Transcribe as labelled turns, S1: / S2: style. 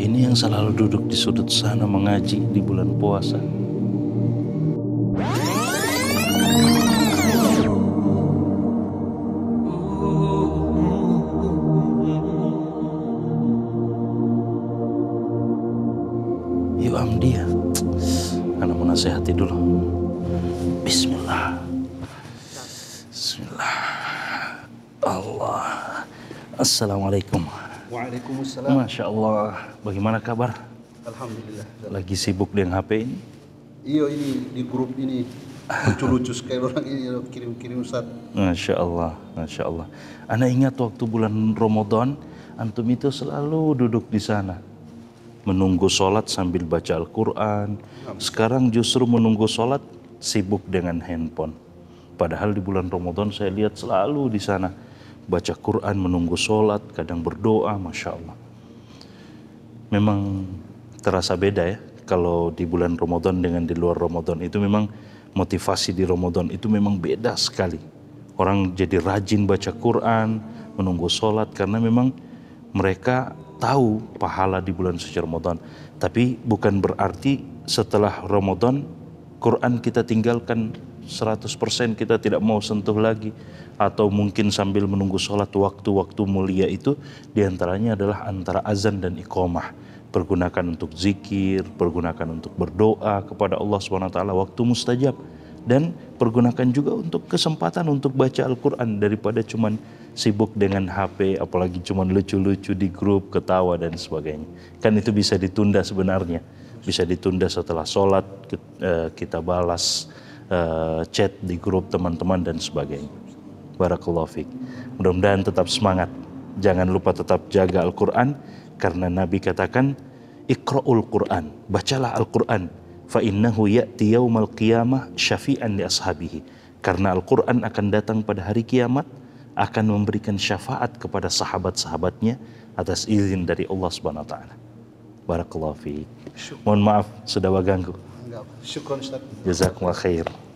S1: ini yang selalu duduk di sudut sana mengaji di bulan puasa. Yuk dia, anak mau nasihati dulu. Bismillah. Bismillah. Allah. Assalamualaikum. Waalaikumsalam. Masya Allah. Bagaimana kabar? Alhamdulillah. Lagi sibuk dengan HP ini? Iya ini di grup ini lucu-lucu sekali orang ini kirim-kirim Ustaz. Masya Allah, Masya Allah. Anda ingat waktu bulan Ramadan, Antum itu selalu duduk di sana. Menunggu sholat sambil baca Al-Quran. Sekarang justru menunggu sholat sibuk dengan handphone. Padahal di bulan Ramadan saya lihat selalu di sana baca Quran, menunggu sholat, kadang berdoa, Masya Allah. Memang terasa beda ya, kalau di bulan Ramadan dengan di luar Ramadan itu memang motivasi di Ramadan itu memang beda sekali. Orang jadi rajin baca Quran, menunggu sholat, karena memang mereka tahu pahala di bulan suci Ramadan. Tapi bukan berarti setelah Ramadan Quran kita tinggalkan 100% kita tidak mau sentuh lagi atau mungkin sambil menunggu sholat waktu-waktu mulia itu diantaranya adalah antara azan dan iqomah pergunakan untuk zikir, pergunakan untuk berdoa kepada Allah SWT waktu mustajab dan pergunakan juga untuk kesempatan untuk baca Al-Quran daripada cuman sibuk dengan HP apalagi cuman lucu-lucu di grup ketawa dan sebagainya kan itu bisa ditunda sebenarnya bisa ditunda setelah sholat eh, kita balas uh, chat di grup teman-teman dan sebagainya. Barakallahu fiik. Mudah-mudahan tetap semangat. Jangan lupa tetap jaga Al-Qur'an karena Nabi katakan Iqra'ul Qur'an, bacalah Al-Qur'an fa ya'ti yawmal qiyamah syafi'an li ashabihi. Karena Al-Qur'an akan datang pada hari kiamat akan memberikan syafaat kepada sahabat-sahabatnya atas izin dari Allah Subhanahu wa taala. Barakallahu fiik. Mohon maaf sudah ganggu. شكرا اشتركت جزاكم الله خير